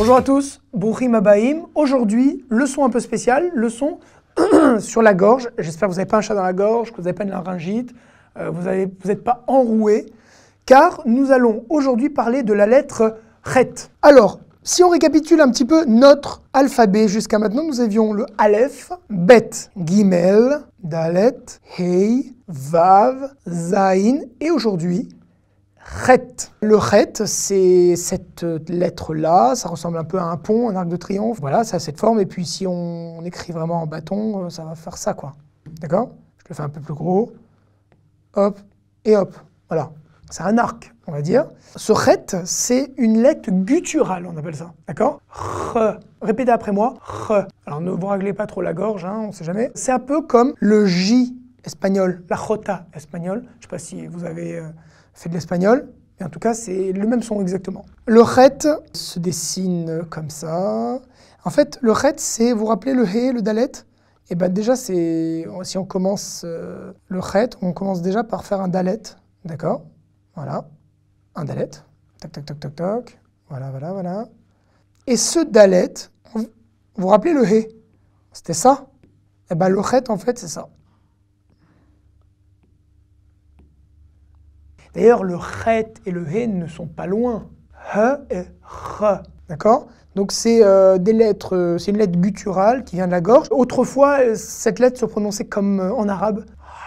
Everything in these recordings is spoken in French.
Bonjour à tous, Bouhim Abaim. Aujourd'hui, leçon un peu spéciale, leçon sur la gorge. J'espère que vous n'avez pas un chat dans la gorge, que vous n'avez pas une laryngite, euh, vous n'êtes pas enroué, car nous allons aujourd'hui parler de la lettre Chet. Alors, si on récapitule un petit peu notre alphabet jusqu'à maintenant, nous avions le Aleph, Bet, Gimel, Dalet, Hei, Vav, Zain, et aujourd'hui, Chet. Le RET, c'est cette lettre-là, ça ressemble un peu à un pont, un arc de triomphe. Voilà, ça a cette forme. Et puis si on, écrit vraiment en bâton, euh, ça va faire ça, quoi. D'accord Je le fais un peu plus gros. Hop, et hop. Voilà. C'est un arc, on va dire. Ce RET, c'est une lettre gutturale, on appelle ça. D'accord Répétez après moi. Re. Alors ne vous réglez pas trop la gorge, hein, on ne sait jamais. C'est un peu comme le J espagnol, la Jota espagnole. Je ne sais pas si vous avez. Euh, fait de l'espagnol, et en tout cas, c'est le même son exactement. Le chet se dessine comme ça. En fait, le ret c'est, vous, rappelez le hé, le dalet Et eh bien déjà, c'est si on commence euh, le ret on commence déjà par faire un dalet, d'accord Voilà, un dalet. Tac, tac, tac, tac, tac. Voilà, voilà, voilà. Et ce dalet, vous rappelez le hé C'était ça Et eh bien le ret en fait, c'est ça. D'ailleurs, le chet et le hé ne sont pas loin. H et r, D'accord Donc c'est euh, des lettres, euh, c'est une lettre gutturale qui vient de la gorge. Autrefois, euh, cette lettre se prononçait comme en arabe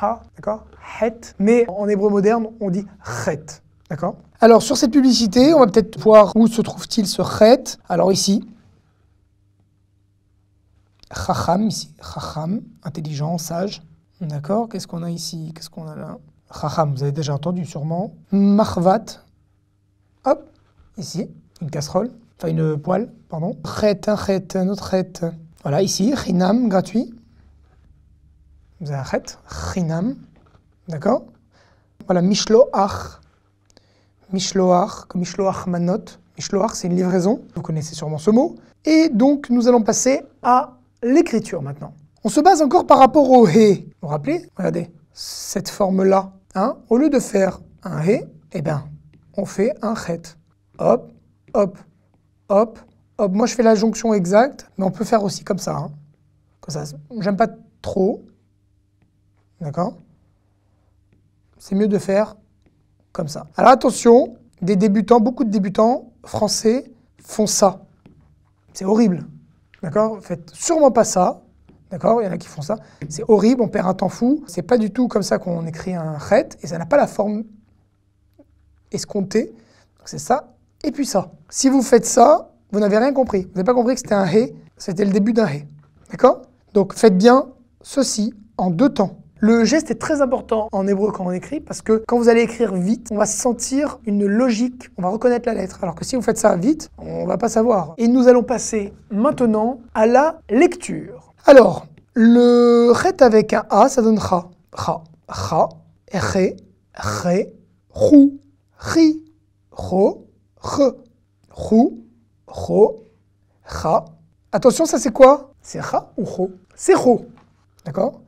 ha, d'accord Het, mais en hébreu moderne, on dit chet. D'accord Alors sur cette publicité, on va peut-être voir où se trouve-t-il ce chet. Alors ici, chacham, ici, chacham, intelligent, sage. D'accord Qu'est-ce qu'on a ici Qu'est-ce qu'on a là Chacham, vous avez déjà entendu sûrement. Marvat. Hop, ici, une casserole. Enfin, une poêle, pardon. Chet, un chet, un autre Voilà, ici, chinam, gratuit. Vous avez un chinam. D'accord Voilà, mishloach. Mishloach, comme Mishloach Manot. Mishloach, c'est une livraison. Vous connaissez sûrement ce mot. Et donc, nous allons passer à l'écriture maintenant. On se base encore par rapport au hé. Vous vous rappelez Regardez, cette forme-là Hein? au lieu de faire un ré, eh ben, on fait un chet. Hop, hop, hop, hop. Moi, je fais la jonction exacte, mais on peut faire aussi comme ça. Hein. Comme ça, j'aime pas trop. D'accord C'est mieux de faire comme ça. Alors attention, des débutants, beaucoup de débutants français font ça. C'est horrible. D'accord Faites sûrement pas ça. D'accord Il y en a qui font ça. C'est horrible, on perd un temps fou. C'est pas du tout comme ça qu'on écrit un RET et ça n'a pas la forme escomptée. C'est ça et puis ça. Si vous faites ça, vous n'avez rien compris. Vous n'avez pas compris que c'était un hé, c'était le début d'un hé. D'accord Donc faites bien ceci en deux temps. Le geste est très important en hébreu quand on écrit parce que quand vous allez écrire vite, on va sentir une logique, on va reconnaître la lettre. Alors que si vous faites ça vite, on ne va pas savoir. Et nous allons passer maintenant à la lecture. Alors, le ret avec un A, ça donne Kha. Kha. Kha. Ré. Ré. Rou. Ri. Ro. Re. Rou. Ro. ra. Attention, ça c'est quoi C'est ra ou Ro C'est Ro. D'accord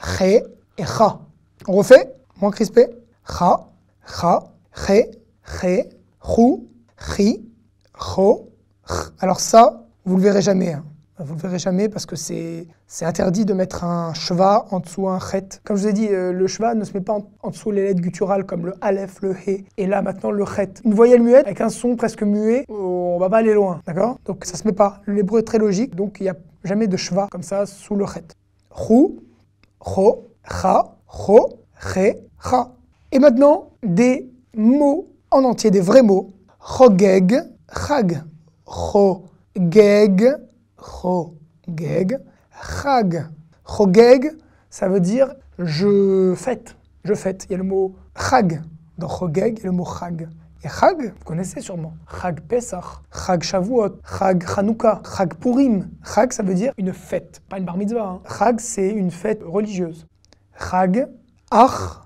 Ré et Kha. On refait Moins crispé. Ra, ra, Ré. Ré. Rou. Ri. Ro. Alors ça, vous le verrez jamais. Hein. Vous ne verrez jamais parce que c'est interdit de mettre un cheva » en dessous un chet. Comme je vous ai dit, euh, le cheva » ne se met pas en, dessous les lettres gutturales comme le aleph, le he, et là maintenant le chet. Une voyelle muette avec un son presque muet, oh, on va pas aller loin, d'accord Donc ça se met pas. L'hébreu est très logique, donc il n'y a jamais de cheva » comme ça sous le chet. Chou, cho, cha, cho, ré »,« cha. Et maintenant, des mots en entier, des vrais mots. Chogeg, chag, chogeg, Chogeg. Chag. Chogeg, ça veut dire je fête. Je fête. Il y a le mot chag dans Chogeg et le mot chag. Et Chag, vous connaissez sûrement. Chag Pesach, Chag Shavuot, Chag chanouka, Chag Purim. Chag, ça veut dire une fête, pas une bar mitzvah. Hein. Chag, c'est une fête religieuse. Chag, Ach,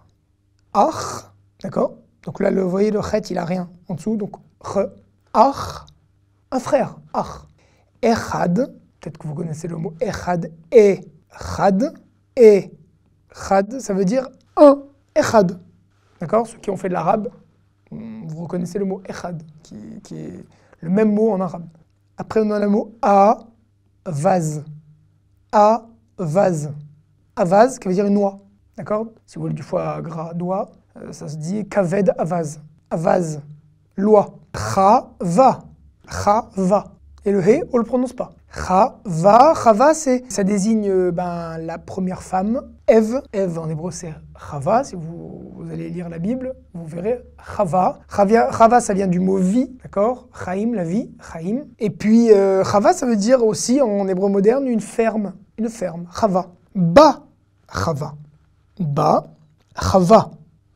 Ach, d'accord Donc là, le, vous voyez, le Chet, il a rien en dessous, donc Ach, un frère, Ach. Echad, peut-être que vous connaissez le mot Echad, Echad, Echad, ça veut dire un, Echad. D'accord Ceux qui ont fait de l'arabe, hmm, vous reconnaissez le mot Echad, qui, est le même mot en arabe. Après, on a le mot A, vase. A, vase. Avaz, qui veut dire une noix. D'accord Si vous voulez du foie gras doigt, euh, ça se dit kaved avaz. Avaz. Loi. kha va" le hé, on le prononce pas. Chava, chava, c'est, ça désigne euh, ben, la première femme, Eve, Eve en hébreu, c'est chava. Si vous, allez lire la Bible, vous verrez chava. Chava, ça vient du mot vie, d'accord Chaim, la vie, chaim. Et puis, euh, ça veut dire aussi, en hébreu moderne, une ferme. Une ferme, chava. Ba, chava. Ba, chava.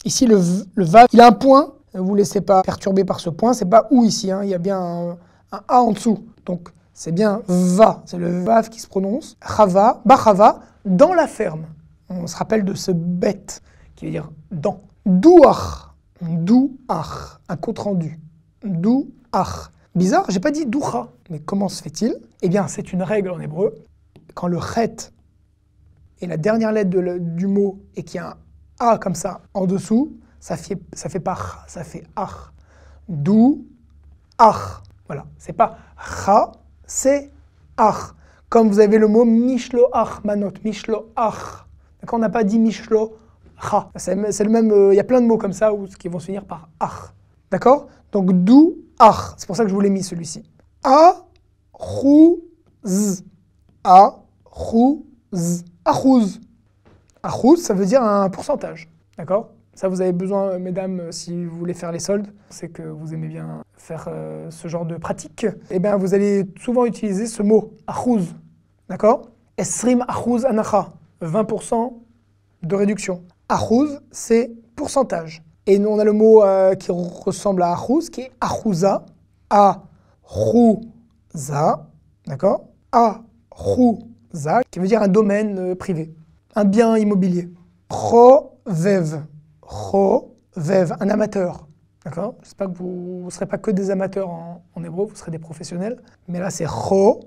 Ici, le, le va, il a un point. Ne vous laissez pas perturber par ce point. C'est pas où ici. Hein. Il y a bien un un A en dessous. Donc c'est bien va, c'est le vav qui se prononce, Hava, Bahava, dans la ferme. On se rappelle de ce bête qui veut dire dans. Douach, douach, un compte rendu. Douach. Bizarre, j'ai pas dit doucha, mais comment se fait-il Eh bien, c'est une règle en hébreu. Quand le chet est la dernière lettre du mot et qu'il y a un A comme ça en dessous, ça fait, ça fait pas ça fait ach. Dou, ach. Voilà, c'est pas Ra, c'est Ach. Comme vous avez le mot Mishlo ma Manot, Mishlo D'accord On n'a pas dit Mishlo Ra. C'est le même. Euh, il y a plein de mots comme ça où, qui vont se finir par Ach. D'accord Donc d'où Ach. C'est pour ça que je vous l'ai mis celui-ci. A, Rou, Z. Achouz. Achouz, ça veut dire un pourcentage. D'accord ça, vous avez besoin, euh, mesdames, euh, si vous voulez faire les soldes, c'est que vous aimez bien faire euh, ce genre de pratique. Eh bien, vous allez souvent utiliser ce mot, achouz, d'accord Esrim achouz anacha, 20% de réduction. Achouz, c'est pourcentage. Et nous, on a le mot qui ressemble à achouz, qui est achouza, achouza, d'accord Achouza, qui veut dire un domaine privé, un bien immobilier. Provev chovev, un amateur. D'accord Je sais pas que vous ne serez pas que des amateurs en, hébreu, vous serez des professionnels. Mais là, c'est chovev.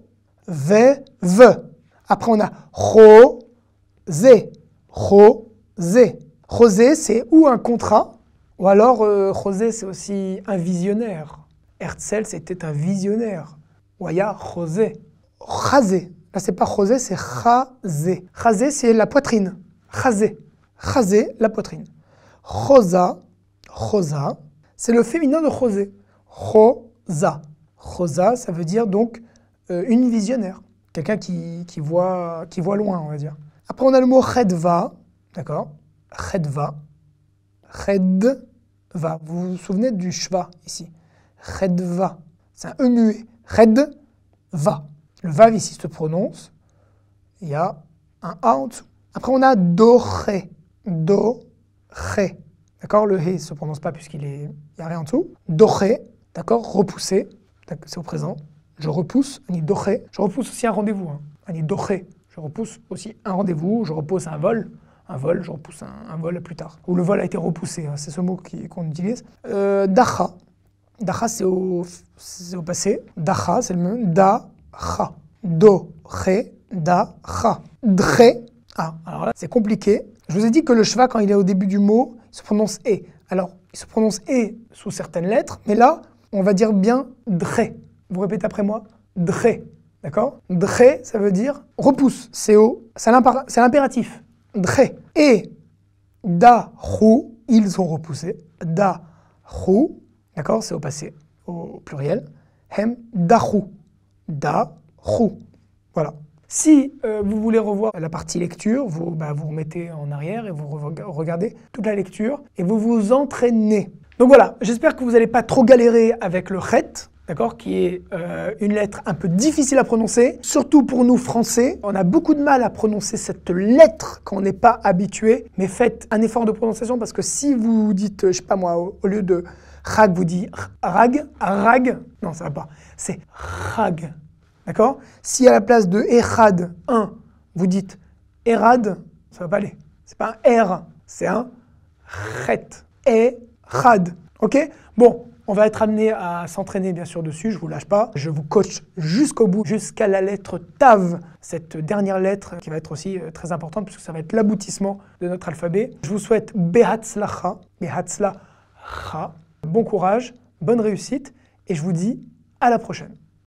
Après, on a chosé. Chosé. José, c'est ou un contrat, ou alors euh, c'est aussi un visionnaire. Herzl, c'était un visionnaire. Waya, José. Chazé. Là, c'est pas José, c'est Chazé. Chazé, c'est la poitrine. Chazé. Chazé, la poitrine. Rosa, Rosa, c'est le féminin de José. Rosa. Rosa, ça veut dire donc euh, une visionnaire, quelqu'un qui, voit, qui voit loin, on va dire. Après, on a le mot Redva, d'accord Redva, Redva, Vous vous souvenez du shva ici Redva, C'est un E muet. Le va ici se prononce. Il y a un A en dessous. Après, on a doré. Do, ré. D'accord Le hé se prononce pas puisqu'il est... a rien en dessous. Doré, d'accord Repousser, c'est au présent. Je repousse, Ni doré. Je repousse aussi un rendez-vous, hein. doré. Je repousse aussi un rendez-vous, je repousse un vol. Un vol, je repousse un, vol plus tard. Ou le vol a été repoussé, hein, c'est ce mot qu'on utilise. Euh, c'est au, passé. Dacha, c'est le même. da Do-ré, da Ah, alors là, c'est compliqué. Je vous ai dit que le cheva quand il est au début du mot, se prononce « e ». Alors, il se prononce « e » sous certaines lettres, mais là, on va dire bien « dré ». Vous répétez après moi « dré ». D'accord Dré, ça veut dire repousse, c'est c'est l'impératif. Dré. Et da rou, ils ont repoussé. Da rou, d'accord C'est au passé, au pluriel. Hem da rou. Da rou. Voilà. Si euh, vous voulez revoir la partie lecture, vous bah, vous remettez en arrière et vous regardez toute la lecture et vous vous entraînez. Donc voilà, j'espère que vous n'allez pas trop galérer avec le chet, d'accord, qui est euh, une lettre un peu difficile à prononcer, surtout pour nous français. On a beaucoup de mal à prononcer cette lettre quand on n'est pas habitué, mais faites un effort de prononciation parce que si vous dites, je sais pas moi, au, lieu de rag, vous dites rag, rag, non ça va pas, c'est rag, D'accord Si à la place de Erad 1, vous dites Erad, ça ne va pas aller. C'est pas un R, c'est un RET. Erad. Ok Bon, on va être amené à s'entraîner bien sûr dessus, je vous lâche pas. Je vous coach jusqu'au bout, jusqu'à la lettre TAV, cette dernière lettre qui va être aussi euh, très importante puisque ça va être l'aboutissement de notre alphabet. Je vous souhaite Behatzlacha, Behatzlacha. Bon courage, bonne réussite et je vous dis à la prochaine.